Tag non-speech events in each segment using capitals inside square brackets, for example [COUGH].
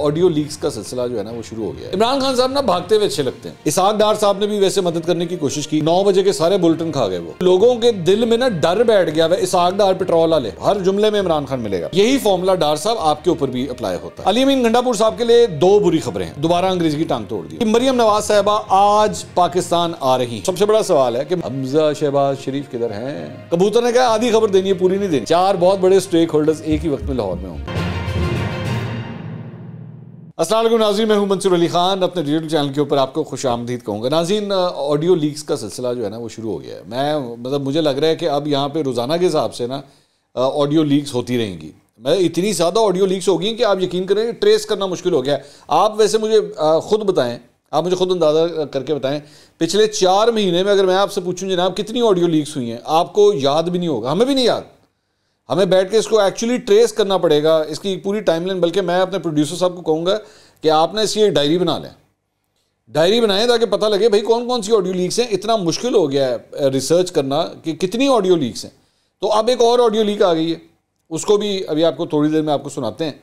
audio leaks का सिलसिला जो है ना वो शुरू हो गया इमरान खान साहब ना भागते हुए अच्छे लगते हैं इसाक डार साहब ने भी वैसे मदद करने की कोशिश की नौ बजे के सारे बुलेटिन खा गए वो लोगों के दिल में ना डर बैठ गया वह इसाक डार पेट्रोल वाले हर जुमले में इमरान खान मिलेगा यही फॉर्मूला डार साहब आपके ऊपर भी अप्लाई होता है अली अमीन गंडापुर साहब के लिए दो बुरी खबरें हैं दोबारा अंग्रेज की टांग तोड़ दी मरियम नवाज साहबा आज पाकिस्तान आ रही सबसे बड़ा सवाल है की हमजा शहबाज शरीफ किधर है कबूतर ने कहा आधी खबर देनी है पूरी नहीं देनी चार बहुत बड़े स्टेक होल्डर्स एक ही वक्त में लाहौर में होंगे असल नाजीन मैं हूँ मंसूर अली खान अपने डिजिटल चैनल के ऊपर आपको खुश आमदीद कहूँगा नाजीन ऑडियो लीक्स का सिलसिला जो है ना वो शुरू हो गया है मैं मतलब मुझे लग रहा है कि अब यहाँ पे रोज़ाना के हिसाब से ना ऑडियो लीक्स होती रहेंगी मैं इतनी ज़्यादा ऑडियो लीक्स होगी कि आप यकीन करें ट्रेस करना मुश्किल हो गया है आप वैसे मुझे खुद बताएँ आप मुझे खुद अंदाज़ा करके बताएं पिछले चार महीने में अगर मैं आपसे पूछूँ जनाब कितनी ऑडियो लीक्स हुई हैं आपको याद भी नहीं होगा हमें भी नहीं याद हमें बैठ के इसको एक्चुअली ट्रेस करना पड़ेगा इसकी पूरी टाइमलाइन बल्कि मैं अपने प्रोड्यूसर साहब को कहूँगा कि आपने इसकी एक डायरी बना लें डायरी बनाएं ताकि पता लगे भाई कौन कौन सी ऑडियो लीक्स हैं इतना मुश्किल हो गया है रिसर्च uh, करना कि कितनी ऑडियो लीक्स हैं तो अब एक और ऑडियो लीक आ गई है उसको भी अभी आपको थोड़ी देर में आपको सुनाते हैं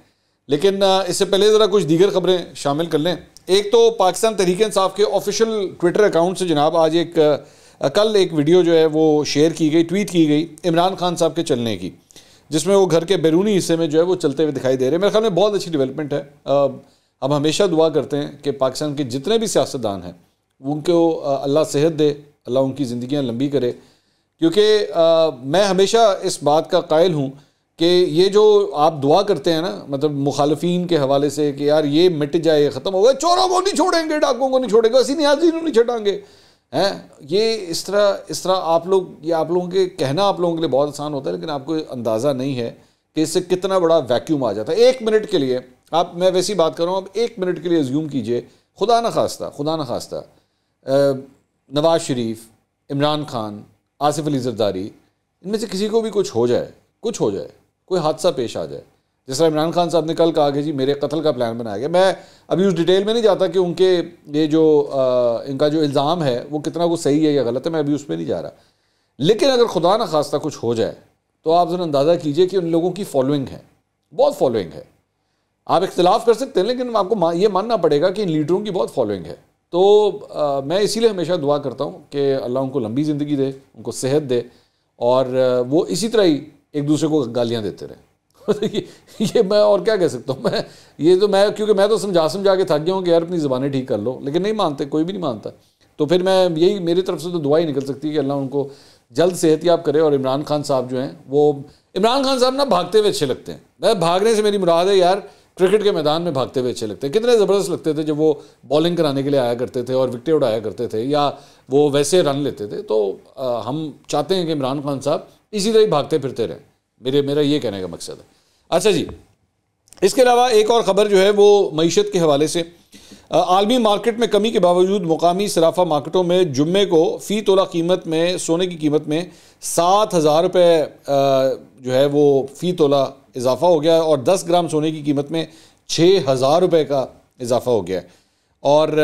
लेकिन uh, इससे पहले ज़रा कुछ दीगर खबरें शामिल कर लें एक तो पाकिस्तान तहरीक इंसाफ के ऑफिशियल ट्विटर अकाउंट से जनाब आज एक uh, कल एक वीडियो जो है वो शेयर की गई ट्वीट की गई इमरान खान साहब के चलने की जिसमें वो घर के बैरूनी हिस्से में जो है वो चलते हुए दिखाई दे रहे हैं मेरे ख्याल में बहुत अच्छी डेवलपमेंट है हम हमेशा दुआ करते हैं कि पाकिस्तान के जितने भी सियासतदान हैं उनको अल्लाह सेहत दे अल्लाह उनकी ज़िंदियाँ लंबी करे क्योंकि मैं हमेशा इस बात का कायल हूँ कि ये जो आप दुआ करते हैं ना मतलब मुखालफी के हवाले से कि यार ये मिट जाए ख़त्म हो गए चोरों को नहीं छोड़ेंगे डाकुओं को नहीं छोड़ेंगे असी न्याजी नहीं छटाएंगे हैं ये इस तरह इस तरह आप लोग ये आप लोगों के कहना आप लोगों के लिए बहुत आसान होता है लेकिन आपको अंदाज़ा नहीं है कि इससे कितना बड़ा वैक्यूम आ जाता है एक मिनट के लिए आप मैं वैसी बात कर रहा हूँ आप एक मिनट के लिए ज्यूम कीजिए खुदा न खास्ता खुदा न खास्ता नवाज शरीफ इमरान खान आसिफ अली जरदारी इनमें से किसी को भी कुछ हो जाए कुछ हो जाए कोई हादसा पेश आ जाए जिस तरह इमरान खान साहब ने कल कहा कि जी मेरे कत्ल का प्लान बनाया गया मैं अभी उस डिटेल में नहीं जाता कि उनके ये जो आ, इनका जो इल्ज़ाम है वो कितना कुछ सही है या गलत है मैं अभी उसमें नहीं जा रहा लेकिन अगर खुदा न खास्ता कुछ हो जाए तो आप ज़रा अंदाज़ा कीजिए कि उन लोगों की फॉलोइंग है बहुत फॉलोइंग है आप इख्तलाफ कर सकते हैं लेकिन आपको मा, ये मानना पड़ेगा कि इन लीडरों की बहुत फॉलोइंग है तो आ, मैं इसीलिए हमेशा दुआ करता हूँ कि अल्लाह उनको लंबी ज़िंदगी दे उनको सेहत दे और वो इसी तरह ही एक दूसरे को गालियाँ देते रहें [LAUGHS] तो ये मैं और क्या कह सकता हूँ मैं ये तो मैं क्योंकि मैं तो समझा समझा के थक गया हूँ कि यार अपनी ज़बानें ठीक कर लो लेकिन नहीं मानते कोई भी नहीं मानता तो फिर मैं यही मेरी तरफ से तो दुआ ही निकल सकती है कि अल्लाह उनको जल्द सेहतियाब करे और इमरान खान साहब जो हैं वो इमरान खान साहब ना भागते हुए अच्छे लगते हैं मैं भागने से मेरी मुराद है यार क्रिकेट के मैदान में भागते हुए अच्छे लगते हैं कितने ज़बरदस्त लगते थे जब वो बॉलिंग कराने के लिए आया करते थे और विकटें उड़ाया करते थे या वो वैसे रन लेते थे तो हम चाहते हैं कि इमरान खान साहब इसी तरह ही भागते फिरते रहें मेरे मेरा ये कहने का मकसद है अच्छा जी इसके अलावा एक और ख़बर जो है वो मीशत के हवाले से आलमी मार्केट में कमी के बावजूद मुकामी सराफा मार्केटों में जुम्मे को फ़ी तोला कीमत में सोने की कीमत में सात हज़ार रुपये जो है वो फ़ी तोला इजाफा हो गया और दस ग्राम सोने की कीमत में छः हज़ार रुपये का इजाफा हो गया और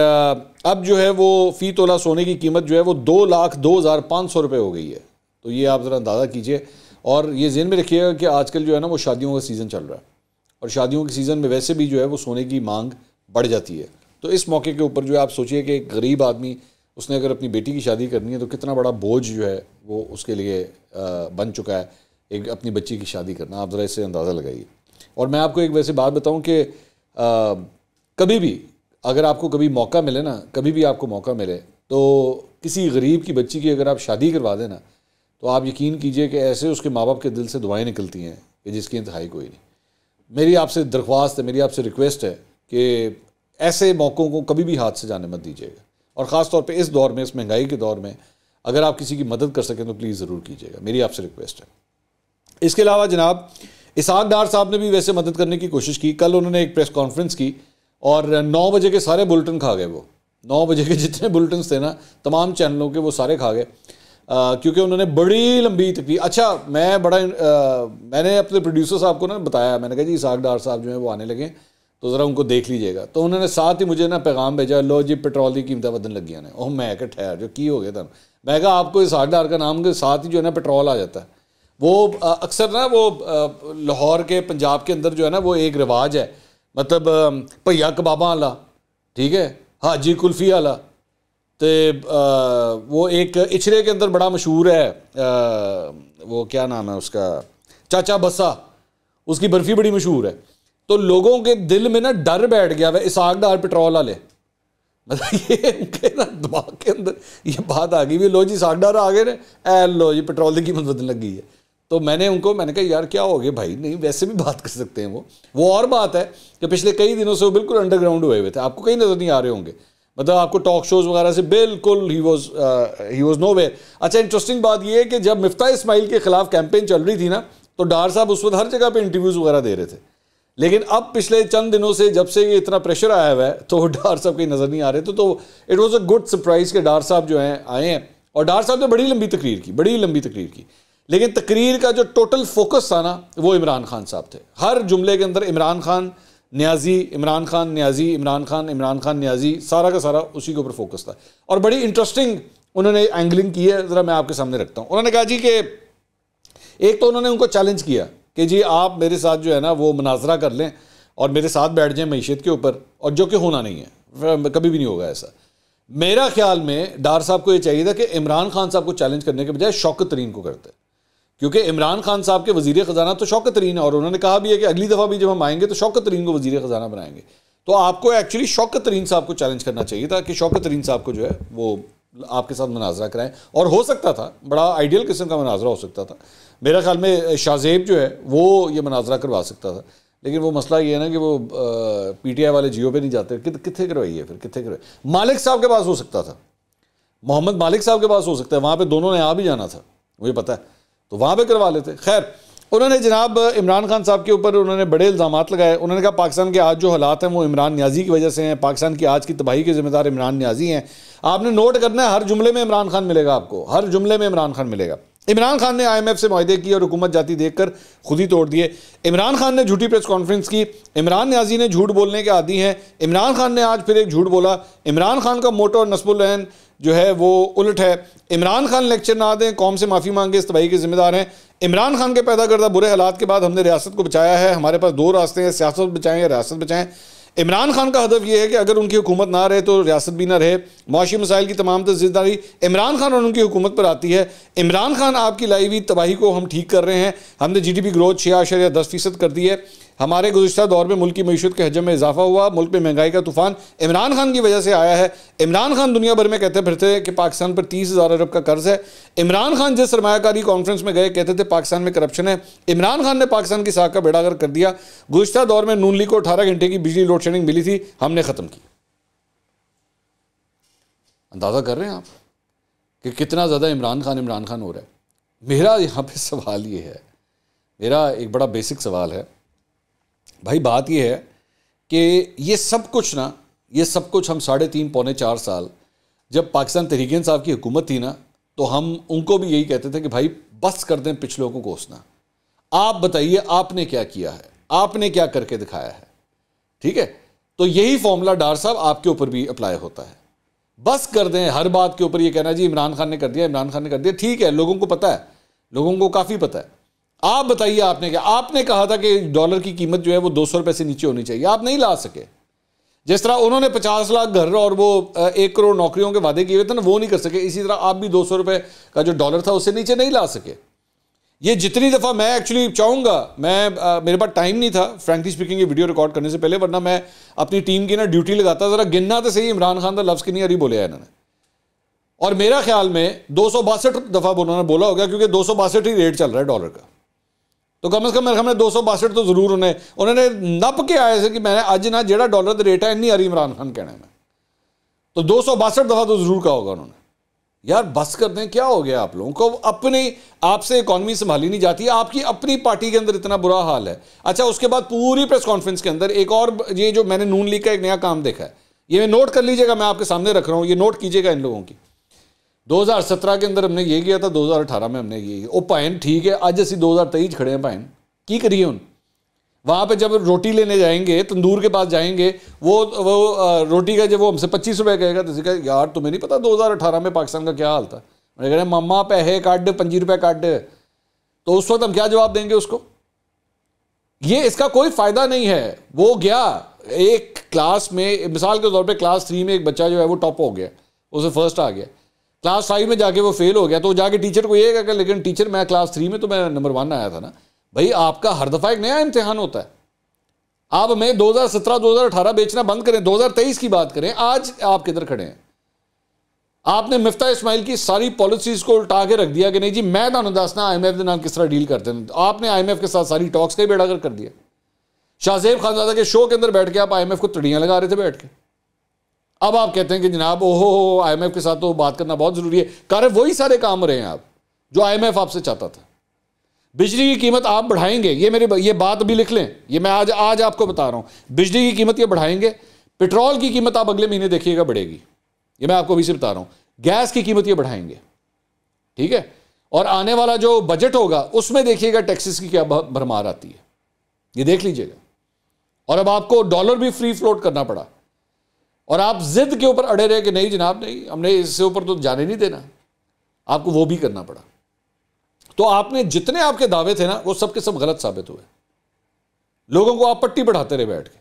अब जो है वो फ़ी तोला सोने की कीमत जो है वो दो लाख दो हज़ार पाँच सौ रुपये हो गई है तो ये आप ज़रा अंदाज़ा कीजिए और ये जेन में रखिएगा कि आजकल जो है ना वो शादियों का सीज़न चल रहा है और शादियों के सीज़न में वैसे भी जो है वो सोने की मांग बढ़ जाती है तो इस मौके के ऊपर जो है आप सोचिए कि एक गरीब आदमी उसने अगर अपनी बेटी की शादी करनी है तो कितना बड़ा बोझ जो है वो उसके लिए बन चुका है एक अपनी बच्ची की शादी करना आप ज़रा इससे अंदाज़ा लगाइए और मैं आपको एक वैसे बात बताऊँ कि कभी भी अगर आपको कभी मौका मिले ना कभी भी आपको मौका मिले तो किसी गरीब की बच्ची की अगर आप शादी करवा देना तो आप यकीन कीजिए कि ऐसे उसके माँ बाप के दिल से दुआएं निकलती हैं कि जिसकी इंतहाई कोई नहीं मेरी आपसे दरख्वास्त है मेरी आपसे रिक्वेस्ट है कि ऐसे मौक़ों को कभी भी हाथ से जाने मत दीजिएगा और ख़ास तौर पर इस दौर में इस महंगाई के दौर में अगर आप किसी की मदद कर सकें तो प्लीज़ ज़रूर कीजिएगा मेरी आपसे रिक्वेस्ट है इसके अलावा जनाब इसाक डार साहब ने भी वैसे मदद करने की कोशिश की कल उन्होंने एक प्रेस कॉन्फ्रेंस की और नौ बजे के सारे बुलेटिन खा गए वो नौ बजे के जितने बुलेटिन थे ना तमाम चैनलों के वो सारे खा गए क्योंकि उन्होंने बड़ी लंबी तकलीफ अच्छा मैं बड़ा आ, मैंने अपने प्रोड्यूसर साहब को ना बताया मैंने कहा जी इसाक डार साहब जो है वो आने लगे तो ज़रा उनको देख लीजिएगा तो उन्होंने साथ ही मुझे ना पैगाम भेजा लो जी पेट्रोल की कीमतें बदन लगी ने ओह मैं क्या ठहर जो की हो गया था मैं कहा आपको इसाक डार का नाम के साथ ही जो है ना पेट्रोल आ जाता है वो अक्सर ना वो लाहौर के पंजाब के अंदर जो है ना वो एक रिवाज है मतलब भैया कबाबा आला ठीक है हाजी कुल्फ़ी आला तो वो एक इचरे के अंदर बड़ा मशहूर है आ, वो क्या नाम है उसका चाचा बस्सा उसकी बर्फ़ी बड़ी मशहूर है तो लोगों के दिल में ना डर बैठ गया वह इसाक डार पेट्रोल वाले मतलब [LAUGHS] ये उनके ना दिमाग के अंदर ये बात आ गई भी लो जी साग डार आ गए ना ए लो जी पेट्रोल की कीमत बदलने लग गई है तो मैंने उनको मैंने कहा यार क्या हो गया भाई नहीं वैसे भी बात कर सकते हैं वो वो और बात है कि पिछले कई दिनों से वो बिल्कुल अंडरग्राउंड हुए हुए थे आपको कहीं नज़र नहीं आ रहे होंगे मतलब आपको टॉक शोज वगैरह से बिल्कुल ही वॉज ही वॉज नो वेयर अच्छा इंटरेस्टिंग बात यह है कि जब मिफ्ता इस्माइल के खिलाफ कैंपेन चल रही थी ना तो डार साहब उस वक्त हर जगह पे इंटरव्यूज़ वगैरह दे रहे थे लेकिन अब पिछले चंद दिनों से जब से ये इतना प्रेशर आया हुआ है तो डार साहब कहीं नज़र नहीं आ रहे थे तो it was a good surprise के डार साहब जो हैं आए हैं और डार साहब ने बड़ी लंबी तकरीर की बड़ी लंबी तकरीर की लेकिन तकरीर का जो टोटल फोकस था ना वो इमरान खान साहब थे हर जुमले के अंदर इमरान खान न्याजी इमरान खान न्याजी इमरान खान इमरान खान न्याजी सारा का सारा उसी के ऊपर फोकस था और बड़ी इंटरेस्टिंग उन्होंने एंगलिंग की है ज़रा मैं आपके सामने रखता हूँ उन्होंने कहा जी कि एक तो उन्होंने उनको चैलेंज किया कि जी आप मेरे साथ जो है ना वो मुनाजरा कर लें और मेरे साथ बैठ जाएँ मीशत के ऊपर और जो कि होना नहीं है कभी भी नहीं होगा ऐसा मेरा ख्याल में डार साहब को ये चाहिए था कि इमरान खान साहब को चैलेंज करने के बजाय शौकत तरीन को करते क्योंकि इमरान खान साहब के वजीर ख़जाना तो शौकत तरीन है और उन्होंने कहा भी है कि अगली दफ़ा भी जब हम आएंगे तो शौकत तरीन को वजीर ख़जाना बनाएंगे तो आपको एक्चुअली शौकत तरीन साहब को चैलेंज करना चाहिए था कि शौकत तरीन साहब को जो है वो आपके साथ मुनाजरा कराएं और हो सकता था बड़ा आइडियल किस्म का मुनाजरा हो सकता था मेरे ख्याल में शाहजेब जो है वो ये मुनाजरा करवा सकता था लेकिन वो मसला ये है ना कि वो पी टी आई वाले जियो पे नहीं जाते कितने करवाइए फिर कितने करवाए मालिक साहब के पास हो सकता था मोहम्मद मालिक साहब के पास हो सकता है वहाँ पर दोनों ने आ भी जाना था मुझे पता है तो वहाँ पर करवा लेते खैर उन्होंने जनाब इमरान खान साहब के ऊपर उन्होंने बड़े इल्ज़ाम लगाए उन्होंने कहा पाकिस्तान के आज जो हालात हैं वो इमरान न्याजी की वजह से हैं पाकिस्तान की आज की तबाही के जिम्मेदार इमरान न्याजी हैं आपने नोट करना है हर जुमले में इमरान खान मिलेगा आपको हर जुमले में इमरान खान मिलेगा इमरान खान ने आईएमएफ से माहदे किए और हुकूमत जाती देखकर खुद ही तोड़ दिए इमरान खान ने झूठी प्रेस कॉन्फ्रेंस की इमरान न्याजी ने झूठ बोलने के आदि हैं इमरान खान ने आज फिर एक झूठ बोला इमरान खान का मोटो और नस्बुलहन जो है वो उलट है इमरान खान लेक्चर ना दें कौम से माफ़ी मांगे इस तबाही के ज़िम्मेदार हैं इमरान खान के पैदा करदा बुरे हालात के बाद हमने रियासत को बचाया है हमारे पास दो रास्ते हैं सियासत बचाएँ या रियासत बचाएँ इमरान खान का हदफ यह है कि अगर उनकी हुकूमत ना रहे तो रियासत भी ना रहे मुशी मसाइल की तमाम जिम्मेदारी इमरान खान और उनकी हुकूमत पर आती है इमरान खान आपकी लाई हुई तबाही को हम ठीक कर रहे हैं हमने जी डी पी ग्रोथ छः या दस फीसद कर दी है हमारे गुजशत दौर में मुल्क की मीशत के हजम में इजाफा हुआ मुल्क में महंगाई का तूफान इमरान खान की वजह से आया है इमरान खान दुनिया भर में कहते फिरते कि पाकिस्तान पर तीस हज़ार अरब का कर्ज़ है इमरान खान जिस सरमाकारी कॉन्फ्रेंस में गए कहते थे पाकिस्तान में करप्शन है इमरान खान ने पाकिस्तान की साख का बेड़ागर कर दिया गुजशत दौर में नून लीग को अठारह घंटे की बिजली लोड शेडिंग मिली थी हमने ख़त्म की अंदाज़ा कर रहे हैं आप कि कितना ज़्यादा इमरान खान इमरान खान हो रहा है मेरा यहाँ पे सवाल ये है मेरा एक बड़ा बेसिक सवाल है भाई बात यह है कि ये सब कुछ ना ये सब कुछ हम साढ़े तीन पौने चार साल जब पाकिस्तान तहरीक साहब की हुकूमत थी ना तो हम उनको भी यही कहते थे कि भाई बस कर दें पिछलों को कोसना आप बताइए आपने क्या किया है आपने क्या करके दिखाया है ठीक है तो यही फॉर्मूला डार साहब आपके ऊपर भी अप्लाई होता है बस कर दें हर बात के ऊपर ये कहना जी इमरान खान ने कर दिया इमरान खान ने कर दिया ठीक है लोगों को पता है लोगों को काफ़ी पता है आप बताइए आपने क्या आपने कहा था कि डॉलर की कीमत जो है वो दो सौ रुपए से नीचे होनी चाहिए आप नहीं ला सके जिस तरह उन्होंने पचास लाख घर और वो एक करोड़ नौकरियों के वादे किए हुए थे ना वो नहीं कर सके इसी तरह आप भी दो सौ रुपये का जो डॉलर था उससे नीचे नहीं ला सके ये जितनी दफ़ा मैं एक्चुअली चाहूँगा मैं आ, मेरे पास टाइम नहीं था फ्रेंकली स्पीकिंग ये वीडियो रिकॉर्ड करने से पहले वरना मैं अपनी टीम की ना ड्यूटी लगाता ज़रा गिनना तो सही इमरान खान का तो लफ्ज़ की नहीं अरे बोले इन्होंने और मेरा ख्याल में दो दफ़ा उन्होंने बोला होगा क्योंकि दो ही रेट चल रहा है डॉलर का तो कम से कम मेरे खाने दो सौ बासठ तो जरूर उन्हें उन्होंने नप के आए थे कि ਕਿ अज ना जो डॉलर का रेट है इन्नी ਇੰਨੀ इमरान खान कहना मैं तो दो सौ बासठ दफ़ा तो ज़रूर कहा होगा उन्होंने यार बस कर दें क्या हो गया आप लोगों को अपने आपसे इकॉनमी संभाली नहीं जाती आपकी अपनी पार्टी के अंदर इतना बुरा हाल है अच्छा उसके बाद पूरी प्रेस कॉन्फ्रेंस के अंदर एक और ये जो मैंने नून लीग का एक नया काम देखा है ये नोट कर लीजिएगा मैं आपके सामने रख रहा हूँ ये नोट कीजिएगा इन लोगों की 2017 के अंदर हमने ये किया था 2018 में हमने ये किया ओ ठीक है आज असी 2023 खड़े हैं भैन की करिए उन वहाँ पे जब रोटी लेने जाएंगे तंदूर के पास जाएंगे वो वो रोटी का जब वो हमसे पच्चीस रुपये कहेगा तो कहा यार तुम्हें नहीं पता 2018 में पाकिस्तान का क्या हाल था मैंने कह रहे मामा पैसे काट पंजी रुपये काट तो उस वक्त हम क्या जवाब देंगे उसको ये इसका कोई फ़ायदा नहीं है वो गया एक क्लास में मिसाल के तौर पर क्लास थ्री में एक बच्चा जो है वो टॉप हो गया उसे फर्स्ट आ गया क्लास फाइव में जाके वो फेल हो गया तो जाके टीचर को ये कहेगा लेकिन टीचर मैं क्लास थ्री में तो मैं नंबर वन आया था ना भाई आपका हर दफ़ा एक नया इम्तिहान होता है आप हमें 2017 2018 बेचना बंद करें 2023 की बात करें आज आप किधर खड़े हैं आपने मिफ्ता इस्माइल की सारी पॉलिसीज को उल्टा के रख दिया कि नहीं जी मैं थानू दसना आई एम एफ के नाम किस तरह डील करते हैं तो आपने आई एम एफ के साथ सारी टॉक्स का ही बेड़ा कर दिया शाहजेब खानजादा के शो के अंदर बैठ के आप आई एम एफ को तड़ियां लगा रहे थे बैठ के अब आप कहते हैं कि जनाब ओहो एफ के साथ तो बात करना बहुत ज़रूरी है कार्य वही सारे काम रहे हैं आप जो एफ आपसे चाहता था बिजली की कीमत आप बढ़ाएंगे ये मेरी ये बात अभी लिख लें ये मैं आज आज आपको बता रहा हूँ बिजली की कीमत ये बढ़ाएंगे पेट्रोल की कीमत आप अगले महीने देखिएगा बढ़ेगी ये मैं आपको अभी से बता रहा हूँ गैस की कीमत ये बढ़ाएंगे ठीक है और आने वाला जो बजट होगा उसमें देखिएगा टैक्सेस की क्या भरमार आती है ये देख लीजिएगा और अब आपको डॉलर भी फ्री फ्लोट करना पड़ा और आप जिद के ऊपर अड़े रहे कि नहीं जनाब नहीं हमने इससे ऊपर तो जाने नहीं देना आपको वो भी करना पड़ा तो आपने जितने आपके दावे थे ना वो सब के सब गलत साबित हुए लोगों को आप पट्टी बढ़ाते रहे बैठ के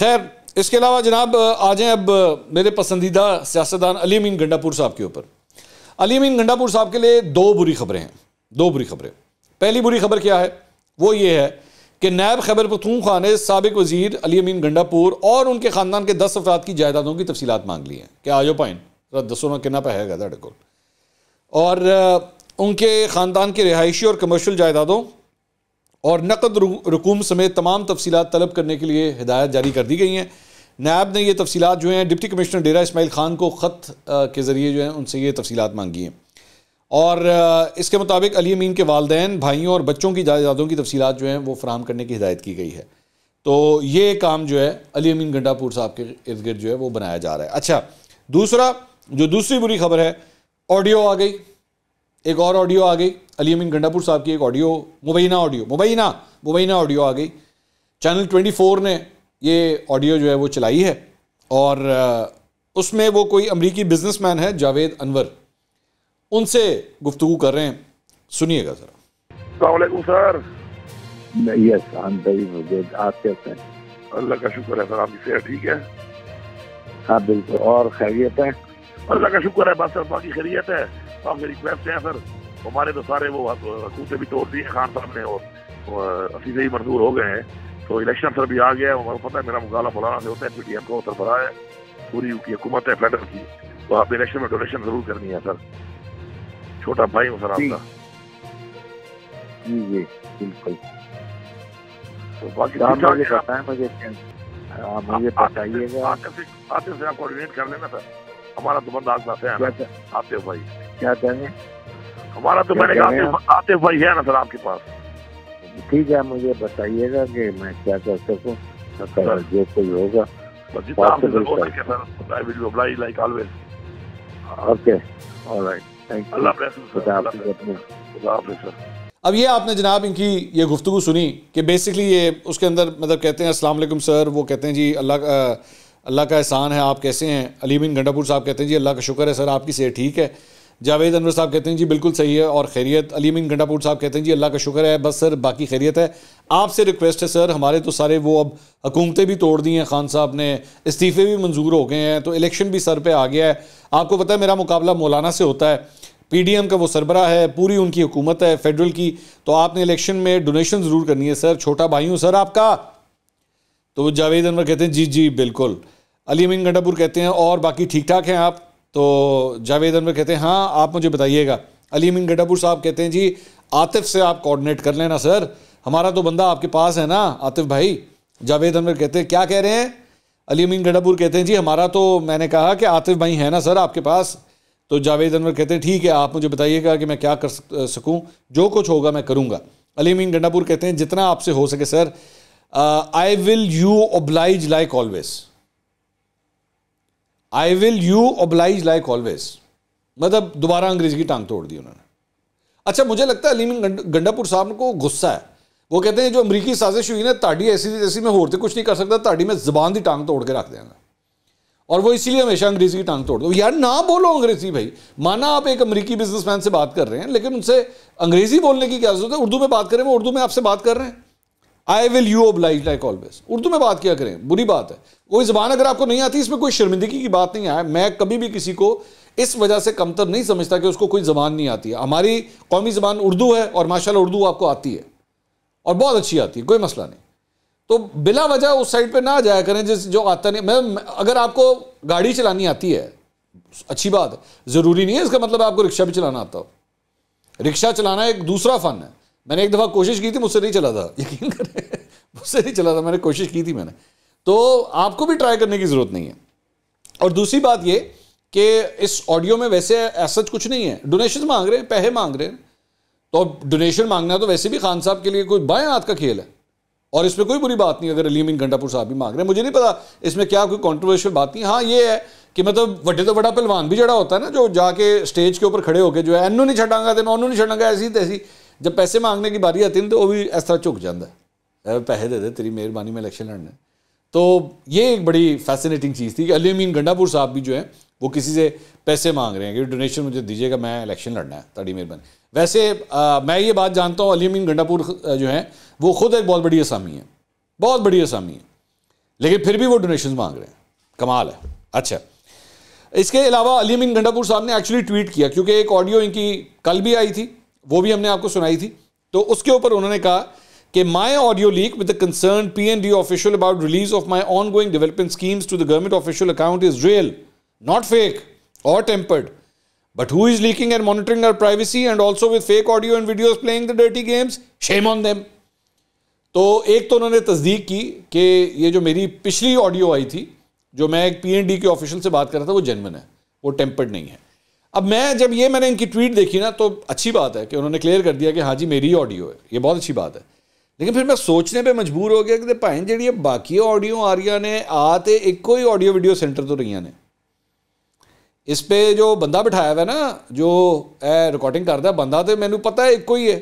खैर इसके अलावा जनाब आ जाए अब मेरे पसंदीदा सियासतदान अली मीन गंडापुर साहब के ऊपर अली मीन गंडापुर साहब के लिए दो बुरी खबरें हैं दो बुरी खबरें पहली बुरी खबर क्या है वो ये है कि नैब खैबर पथूँ खान ने सबक वजीर अली अमीन गंडापुर और उनके ख़ानदान के दस अफराद की जायदादों की तफसीत मांग ली हैं क्या आज पाइन दसो दसों ना किन्ना पैगा है को और उनके ख़ानदान के रिहायशी और कमर्शल जायदादों और नकद रकूम समेत तमाम तफसीत तलब करने के लिए हिदायत जारी कर दी गई हैं नायब ने ये तफसीत जो हैं डिप्टी कमिश्नर डेरा इसमाइल ख़ान को ख़त के ज़रिए जो है उनसे ये तफसीत मांगी हैं और इसके मुताबिक अली अमीन के वालदेन भाइयों और बच्चों की जायदादों की तफसीत जो हैं वो फ्राहम करने की हिदायत की गई है तो ये काम जो है अली अमीन गंडापुर साहब के इर्द गिर्द जो है वो बनाया जा रहा है अच्छा दूसरा जो दूसरी बुरी खबर है ऑडियो आ गई एक और ऑडियो आ गई अली अमीन गंडापुर साहब की एक ऑडियो मुबैना ऑडियो मुबैना मुबैना ऑडियो आ गई चैनल ट्वेंटी फोर ने ये ऑडियो जो है वो चलाई है और उसमें वो कोई अमरीकी मैन है जावेद अनवर उनसे गुफ्तु कर रहे हैं सुनिएगा जरा सर यस हम मुझे आप कैसे हैं अल्लाह का शुक्र है सर आपकी सेहत ठीक है हाँ बिल्कुल और खैरियत है अल्लाह का शुक्र है बस सर बाकी खैरियत है आपकी रिक्वेस्ट है सर हमारे तो सारे वो कूते भी तोड़ दिए खान साहब ने और असी से ही मंजूर हो गए हैं तो इलेक्शन सर भी आ गया है हमारा पता है मेरा मुकाला मौलाना से होता है पी को सरबराह है पूरी की हुकूमत है फेडरल की तो आप इलेक्शन में डोनेशन जरूर करनी है सर छोटा भाई हूँ सर आपका जी जी बिल्कुल तो बाकी है मुझे आप मुझे बताइएगा आते से आप कोऑर्डिनेट कर लेना सर हमारा तो बंदा आपका है आते हो भाई क्या कहें हमारा तो मैंने कहा आते भाई है ना सर आपके पास ठीक है मुझे बताइएगा कि मैं क्या कर सकूँ जो कोई होगा जितना sir I will be obliged like always okay alright अब ये आपने जनाब इनकी ये गुफ्तु सुनी कि बेसिकली ये उसके अंदर मतलब कहते हैं असलम सर वो कहते हैं जी अल्लाह अल्लाह का एहसान है आप कैसे हैं अली बिन गंडापुर साहब कहते हैं जी अल्लाह का शुक्र है सर आपकी सेहत ठीक है जावेद अनवर साहब कहते हैं जी बिल्कुल सही है और खैरियत अली बिन गंडापुर साहब कहते हैं जी अल्लाह का शुक्र है बस सर बाकी खैरियत है आपसे रिक्वेस्ट है सर हमारे तो सारे वो अब हुकूमतें भी तोड़ दी हैं खान साहब ने इस्तीफ़े भी मंजूर हो गए हैं तो इलेक्शन भी सर पे आ गया है आपको पता है मेरा मुकाबला मौलाना से होता है पीडीएम का वो सरबरा है पूरी उनकी हुकूमत है फेडरल की तो आपने इलेक्शन में डोनेशन ज़रूर करनी है सर छोटा भाई हूँ सर आपका तो वो जावेद अनवर कहते हैं जी जी बिल्कुल अली अमीन गंडापुर कहते हैं और बाकी ठीक ठाक हैं आप तो जावेद अनवर कहते हैं हाँ आप मुझे बताइएगा अली अमीन गंडापुर साहब कहते हैं जी आतिफ से आप कोऑर्डिनेट कर लेना सर हमारा तो बंदा आपके पास है ना आतिफ भाई जावेद अनवर कहते हैं क्या कह रहे हैं अली अमीन गढ़ापुर कहते हैं जी हमारा तो मैंने कहा कि आतिफ भाई है ना सर आपके पास तो जावेद अनवर कहते हैं ठीक है आप मुझे बताइएगा कि मैं क्या कर सकूं जो कुछ होगा मैं करूंगा अली अमीन गंडापुर कहते हैं जितना आपसे हो सके sir I will you oblige like always I will you oblige like always मतलब दोबारा अंग्रेजी की टांग तोड़ दी उन्होंने अच्छा मुझे लगता है अलीमिन गंडापुर साहब को गुस्सा है वो कहते हैं जो अमरीकी साजिश हुई ना ताड़ी ऐसी जैसी में होते कुछ नहीं कर सकता ताड़ी में जबान की टांग तोड़ के रख देंगे और वो इसीलिए हमेशा अंग्रेजी की टांग तोड़ दो यार ना बोलो अंग्रेजी भाई माना आप एक अमरीकी बिजनेसमैन से बात कर रहे हैं लेकिन उनसे अंग्रेजी बोलने की क्या जरूरत है उर्दू में बात करें वो उर्दू में आपसे बात कर रहे हैं I will you oblige like always Urdu में बात क्या करें बुरी बात है कोई ज़बान अगर आपको नहीं आती इसमें कोई शर्मिंदगी की बात नहीं आया मैं कभी भी किसी को इस वजह से कमतर नहीं समझता कि उसको कोई ज़बान नहीं आती है हमारी कौमी ज़बान उर्दू है और माशाल्लाह उर्दू आपको आती है और बहुत अच्छी आती है कोई मसला नहीं तो बिला वजह उस साइड पे ना जाया करें जिस जो आता नहीं मैं अगर आपको गाड़ी चलानी आती है अच्छी बात है ज़रूरी नहीं है इसका मतलब आपको रिक्शा भी चलाना आता हो रिक्शा चलाना एक दूसरा फन है मैंने एक दफ़ा कोशिश की थी मुझसे नहीं चला था [LAUGHS] यकीन करें मुझसे नहीं चला था मैंने कोशिश की थी मैंने तो आपको भी ट्राई करने की ज़रूरत नहीं है और दूसरी बात ये कि इस ऑडियो में वैसे ऐसा कुछ नहीं है डोनेशन मांग रहे हैं पैसे मांग रहे हैं तो डोनेशन मांगना तो वैसे भी खान साहब के लिए कोई बाएं हाथ का खेल है और इसमें कोई बुरी बात नहीं अगर अलीम इन घंटापुर साहब भी मांग रहे हैं मुझे नहीं पता इसमें क्या कोई कॉन्ट्रोवर्शियल बात नहीं हाँ ये है कि मतलब वड्डे तो बड़ा पहलवान भी जड़ा होता है ना जो जाके स्टेज के ऊपर खड़े होकर जो है एनू नहीं छटांगा तो मैं उन्होंने नहीं छटांगा ऐसी तैसी जब पैसे मांगने की बारी आती है तो वो भी इस तरह झुक जाता है पैसे दे दे तेरी मेहरबानी में इलेक्शन है तो ये एक बड़ी फैसिनेटिंग चीज़ थी कि अली अमीन गंडापुर साहब भी जो है वो किसी से पैसे मांग रहे हैं कि डोनेशन मुझे दीजिएगा मैं इलेक्शन लड़ना है तड़ी मेहरबान वैसे आ, मैं ये बात जानता हूँ अली अमीन गंडापुर जो है वो खुद एक बहुत बड़ी असामी है बहुत बड़ी असामी है लेकिन फिर भी वो डोनेशन मांग रहे हैं कमाल है अच्छा इसके अलावा अली अमीन गंडापुर साहब ने एक्चुअली ट्वीट किया क्योंकि एक ऑडियो इनकी कल भी आई थी वो भी हमने आपको सुनाई थी तो उसके ऊपर उन्होंने कहा कि my audio leak with the concern P and D official about release of my going development schemes to the government official account is real not fake or tampered but who is leaking and monitoring our privacy and also with fake audio and videos playing the dirty games shame on them तो एक तो उन्होंने तस्दीक की कि ये जो मेरी पिछली ऑडियो आई थी जो मैं एक पीएनडी के ऑफिशियल से बात कर रहा था वो जेनवन है वो टेम्पर्ड नहीं है अब मैं जब ये मैंने इनकी ट्वीट देखी ना तो अच्छी बात है कि उन्होंने क्लियर कर दिया कि हाँ जी मेरी ऑडियो है ये बहुत अच्छी बात है ਲੇਕਿਨ ਫਿਰ ਮੈਂ ਸੋਚਨੇ ਪੇ ਮਜਬੂਰ ਹੋ ਗਿਆ ਕਿ ਤੇ ਭਾਈ ਜਿਹੜੀ ਬਾਕੀ ਆਡੀਓ ਆ ਰਹੀਆਂ ਨੇ ਆ ਤੇ ਇੱਕੋ ਹੀ ਆਡੀਓ ਵੀਡੀਓ ਸੈਂਟਰ ਤੋਂ ਰਹੀਆਂ ਨੇ ਇਸ ਪੇ ਜੋ ਬੰਦਾ ਬਿਠਾਇਆ ਹੋਇਆ ਨਾ ਜੋ ਇਹ ਰਿਕਾਰਡਿੰਗ ਕਰਦਾ ਬੰਦਾ ਤੇ ਮੈਨੂੰ ਪਤਾ ਹੈ ਇੱਕੋ ਹੀ ਹੈ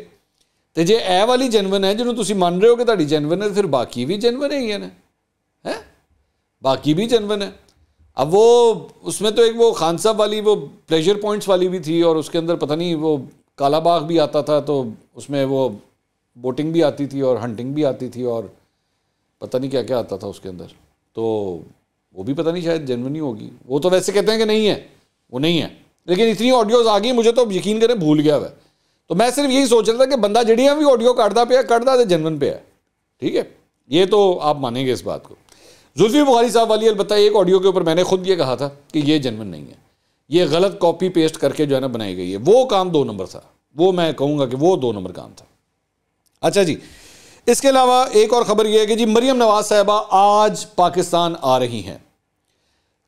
ਤੇ ਜੇ ਇਹ ਵਾਲੀ ਜਨਵਨ ਹੈ ਜਿਹਨੂੰ ਤੁਸੀਂ ਮੰਨ ਰਹੇ ਹੋ ਕਿ ਤੁਹਾਡੀ ਜਨਵਨ ਹੈ ਫਿਰ ਬਾਕੀ ਵੀ ਜੈਨੂਨ ਹੈਗੀਆਂ ਨੇ ਹੈ ਬਾਕੀ ਵੀ ਜਨਵਨ ਹੈ ਅਬ ਉਹ ਉਸਮੇ ਤੋਂ ਇੱਕ ਉਹ ਖਾਨ ਸਾਹਿਬ ਵਾਲੀ ਉਹ प्लेजर ਪੁਆਇੰਟਸ ਵਾਲੀ ਵੀ ਥੀ ਔਰ ਉਸਕੇ ਅੰਦਰ ਪਤਾ ਨਹੀਂ ਉਹ काला बाग भी आता था तो उसमें वो बोटिंग भी आती थी और हंटिंग भी आती थी और पता नहीं क्या क्या आता था उसके अंदर तो वो भी पता नहीं शायद जेनवन होगी वो तो वैसे कहते हैं कि नहीं है वो नहीं है लेकिन इतनी ऑडियोज आ गई मुझे तो यकीन करें भूल गया वह तो मैं सिर्फ यही सोच रहा था कि बंदा जड़ियाँ भी ऑडियो काटता पे है कटता तो जनवन पे है ठीक है ये तो आप मानेंगे इस बात को जुल्फी बुखारी साहब वाली अलबत् एक ऑडियो के ऊपर मैंने खुद ये कहा था कि ये जनवन नहीं है ये गलत कॉपी पेस्ट करके जो है ना बनाई गई है वो काम दो नंबर था वो मैं कहूँगा कि वो दो नंबर काम था अच्छा जी इसके अलावा एक और ख़बर यह है कि जी मरियम नवाज साहबा आज पाकिस्तान आ रही हैं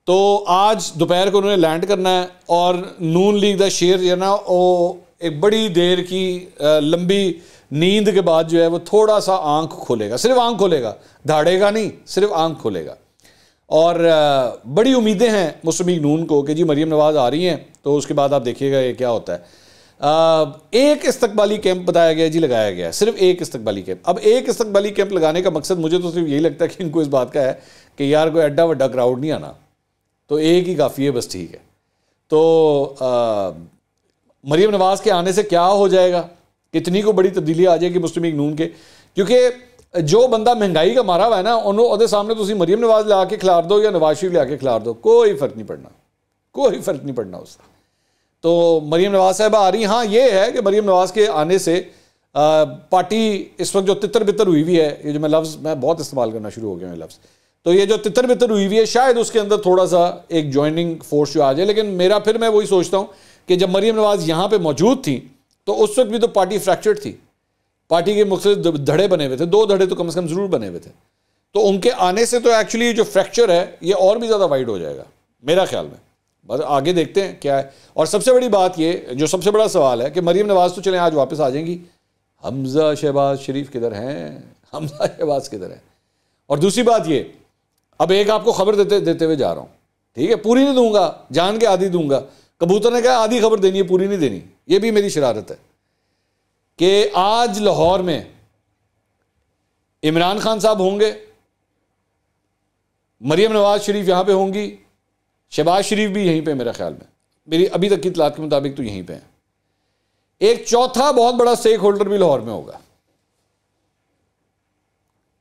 तो आज दोपहर को उन्होंने लैंड करना है और नून लीग का शेर जो है ना वो एक बड़ी देर की लंबी नींद के बाद जो है वो थोड़ा सा आंख खोलेगा सिर्फ आंख खोलेगा धाड़ेगा नहीं सिर्फ आंख खोलेगा और बड़ी उम्मीदें हैं मुस्लिम नून को कि जी मरीम नवाज़ आ रही हैं तो उसके बाद आप देखिएगा ये क्या होता है एक इस्तकबाली कैंप बताया गया जी लगाया गया सिर्फ एक इस्तकबाली कैंप अब एक इस्तकबाली कैंप लगाने का मकसद मुझे तो सिर्फ यही लगता है कि इनको इस बात का है कि यार कोई एड्डा वड्डा क्राउड नहीं आना तो एक ही काफ़ी है बस ठीक है तो मरीम नवाज़ के आने से क्या हो जाएगा कितनी को बड़ी तब्दीली आ जाएगी मुस्लिम लीग नून के क्योंकि जो बंदा महंगाई का मारा हुआ है ना उन्होंने सामने तुम मरीम नवाज़ ला के खिलार दो या नवाज शरीफ ला के खिलार दो कोई फ़र्क नहीं पड़ना कोई फ़र्क नहीं पड़ना उसका तो मरीम नवाज साहब आ रही हाँ ये है कि मरीम नवाज के आने से आ, पार्टी इस वक्त जो तितर बितर हुई हुई है ये जो मैं लफ्ज़ मैं बहुत इस्तेमाल करना शुरू हो गया मैं लफ्ज़ तो ये जो तितर बितर हुई हुई है शायद उसके अंदर थोड़ा सा एक ज्वाइनिंग फोर्स जो आ जाए लेकिन मेरा फिर मैं वही सोचता हूँ कि जब मरीम नवाज़ यहाँ पर मौजूद थी तो उस वक्त भी तो पार्टी फ्रैक्चर्ड थी पार्टी के मुख्तु धड़े बने हुए थे दो धड़े तो कम से कम ज़रूर बने हुए थे तो उनके आने से तो एक्चुअली जो फ्रैक्चर है ये और भी ज़्यादा वाइड हो जाएगा मेरा ख्याल में बस आगे देखते हैं क्या है और सबसे बड़ी बात ये जो सबसे बड़ा सवाल है कि मरीम नवाज़ तो चले आज वापस आ जाएंगी हमज़ा शहबाज शरीफ किधर हैं हमज़ा शहबाज किधर हैं और दूसरी बात ये अब एक आपको खबर देते देते हुए जा रहा हूँ ठीक है पूरी नहीं दूंगा जान के आधी दूंगा कबूतर ने कहा आधी खबर देनी है पूरी नहीं देनी ये भी मेरी शरारत है कि आज लाहौर में इमरान खान साहब होंगे मरियम नवाज शरीफ यहां पे होंगी शहबाज शरीफ भी यहीं पर मेरा ख्याल में मेरी अभी तक की इतलात के मुताबिक तो यहीं पर है एक चौथा बहुत बड़ा स्टेक होल्डर भी लाहौर में होगा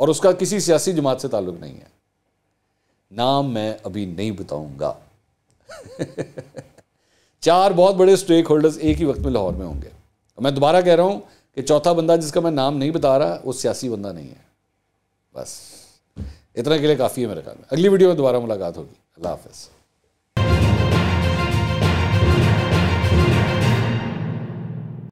और उसका किसी सियासी जमात से ताल्लुक नहीं है नाम मैं अभी नहीं बताऊंगा [LAUGHS] चार बहुत बड़े स्टेक होल्डर्स एक ही वक्त में लाहौर में होंगे मैं दोबारा कह रहा हूं कि चौथा बंदा जिसका मैं नाम नहीं बता रहा वो सियासी बंदा नहीं है बस इतना के लिए काफ़ी है मेरे ख्याल में अगली वीडियो में दोबारा मुलाकात होगी अल्लाह हाफ